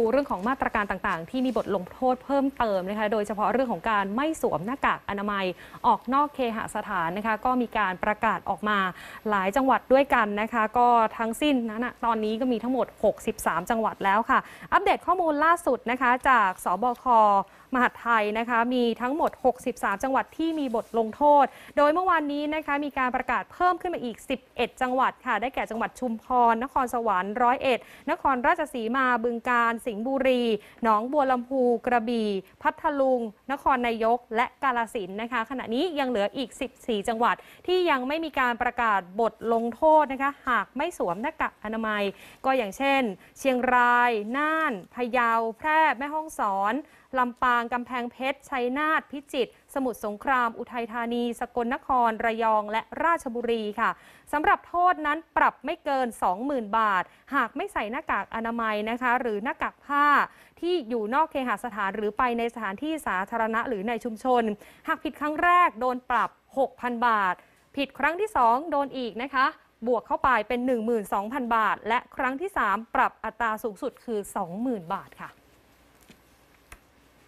ูเรื่องของมาตรการต่างๆ ที่มีบทลงโทษเพิ่มเติมนะคะ โดยเฉพาะเรื่องของการไม่สวมหน้ากากอนามัยออกนอกเคหสถานนะคะ ก็มีการประกาศออกมาหลายจังหวัดด้วยกันนะคะ ก็ทั้งสิ้นนั้นตอนนี้ก็มีทั้งหมด 63 จังหวัดแล้วค่ะ อัปเดตข้อมูลล่าสุดนะคะจากสบคมหาดไทยนะคะ มีทั้งหมด 63 จังหวัดที่มีบทลงโทษ โดยเมื่อวานนี้นะคะมีการประกาศเพิ่มขึ้นมาอีก 11 จังหวัดค่ะ ได้แก่จังหวัดชุมพร นครสวรรค์ร้อยเอ็ดนครราชสีมา บึงกาฬสิงห์บุรี หนองบัวลำพู กระบี่ พัทลุง นครนายก และกาลสินนะคะ ขณะนี้ยังเหลืออีก 14 จังหวัด ที่ยังไม่มีการประกาศบทลงโทษนะคะ หากไม่สวมหน้ากากอนามัย ก็อย่างเช่น เชียงราย น่าน พะเยา แพร่ แม่ฮ่องสอน ลำปาง กำแพงเพชร ชัยนาท พิจิตร สมุทรสงคราม อุทัยธานี สกลนคร ระยอง และราชบุรีค่ะสำหรับโทษนั้นปรับไม่เกิน 20,000 บาท หากไม่ใส่หน้ากากอนามัยนะคะหรือหน้ากากผ้า ที่อยู่นอกเคหสถานหรือไปในสถานที่สาธารณะหรือในชุมชน หากผิดครั้งแรกโดนปรับ 6,000 บาท ผิดครั้งที่ 2 โดนอีกนะคะ บวกเข้าไปเป็น 12,000 บาท และครั้งที่ 3 ปรับอัตราสูงสุดคือ 20,000บาทค่ะ